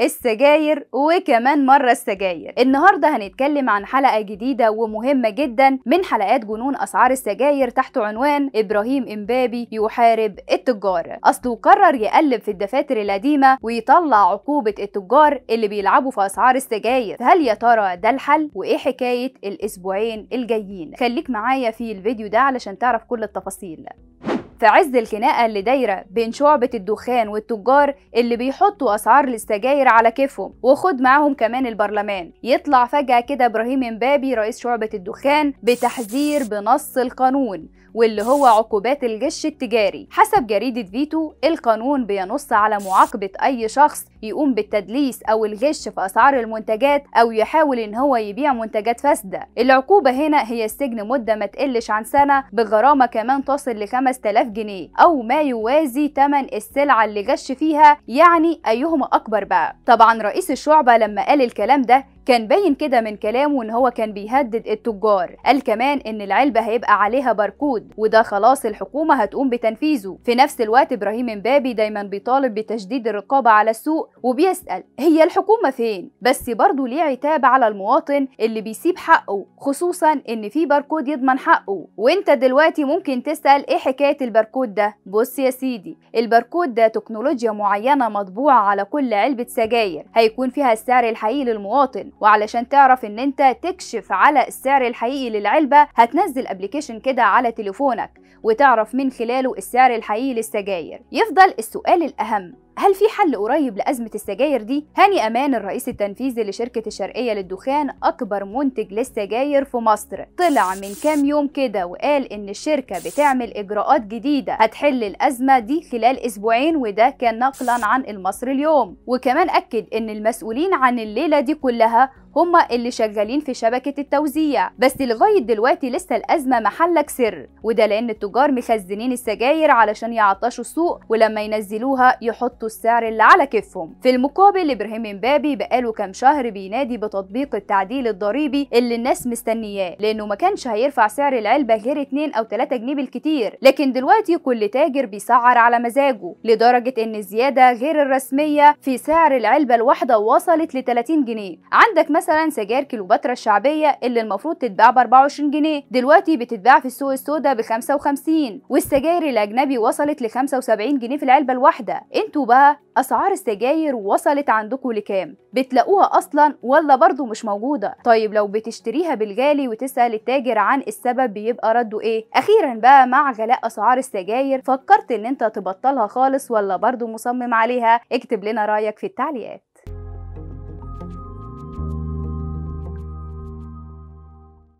السجاير وكمان مرة السجاير النهاردة هنتكلم عن حلقة جديدة ومهمة جدا من حلقات جنون أسعار السجاير تحت عنوان إبراهيم إمبابي يحارب التجار أصله قرر يقلب في الدفاتر القديمة ويطلع عقوبة التجار اللي بيلعبوا في أسعار السجاير هل يا ترى ده الحل وإيه حكاية الأسبوعين الجايين خليك معايا في الفيديو ده علشان تعرف كل التفاصيل في عز الخناقة اللي دايرة بين شعبة الدخان والتجار اللي بيحطوا أسعار للسجاير على كيفهم وخد معاهم كمان البرلمان يطلع فجأة كده إبراهيم إمبابي رئيس شعبة الدخان بتحذير بنص القانون واللي هو عقوبات الجش التجاري حسب جريدة فيتو القانون بينص على معاقبة أي شخص يقوم بالتدليس أو الغش في أسعار المنتجات أو يحاول إن هو يبيع منتجات فاسدة العقوبة هنا هي السجن مدة ما تقلش عن سنة بغرامة كمان تصل ل 5000 جنيه أو ما يوازي تمن السلعة اللي غش فيها يعني أيهما أكبر بقى طبعا رئيس الشعبة لما قال الكلام ده كان باين كده من كلامه ان هو كان بيهدد التجار قال كمان ان العلبه هيبقى عليها باركود وده خلاص الحكومه هتقوم بتنفيذه في نفس الوقت ابراهيم امبابي دايما بيطالب بتشديد الرقابه على السوق وبيسال هي الحكومه فين بس برضه ليه عتاب على المواطن اللي بيسيب حقه خصوصا ان في باركود يضمن حقه وانت دلوقتي ممكن تسال ايه حكايه الباركود ده بص يا سيدي الباركود ده تكنولوجيا معينه مطبوعه على كل علبه سجاير هيكون فيها السعر الحقيقي للمواطن وعلشان تعرف ان انت تكشف على السعر الحقيقي للعلبة هتنزل ابلكيشن كده على تليفونك وتعرف من خلاله السعر الحقيقي للسجاير يفضل السؤال الاهم هل في حل قريب لأزمة السجاير دي؟ هاني أمان الرئيس التنفيذي لشركة الشرقية للدخان أكبر منتج للسجاير في مصر طلع من كام يوم كده وقال إن الشركة بتعمل إجراءات جديدة هتحل الأزمة دي خلال أسبوعين وده كان نقلا عن المصري اليوم وكمان أكد إن المسؤولين عن الليلة دي كلها هم اللي شغالين في شبكة التوزيع بس لغاية دلوقتي لسه الأزمة محلك سر وده لأن التجار مخزنين السجاير علشان يعطشوا السوق ولما ينزلوها يحطوا السعر اللي على كيفهم في المقابل إبراهيم مبابي بقاله كام شهر بينادي بتطبيق التعديل الضريبي اللي الناس مستنياه لأنه ما كانش هيرفع سعر العلبة غير 2 أو 3 جنيه بالكتير لكن دلوقتي كل تاجر بيسعر على مزاجه لدرجة إن الزيادة غير الرسمية في سعر العلبة الواحدة وصلت ل 30 جنيه عندك مثلا سجاير كيلوباترا الشعبيه اللي المفروض تتباع ب 24 جنيه دلوقتي بتتباع في السوق السوداء ب 55 والسجاير الاجنبي وصلت ل 75 جنيه في العلبه الواحده انتوا بقى اسعار السجاير وصلت عندكم لكام بتلاقوها اصلا ولا برضو مش موجوده طيب لو بتشتريها بالغالي وتسال التاجر عن السبب بيبقى رده ايه اخيرا بقى مع غلاء اسعار السجاير فكرت ان انت تبطلها خالص ولا برضو مصمم عليها اكتب لنا رايك في التعليقات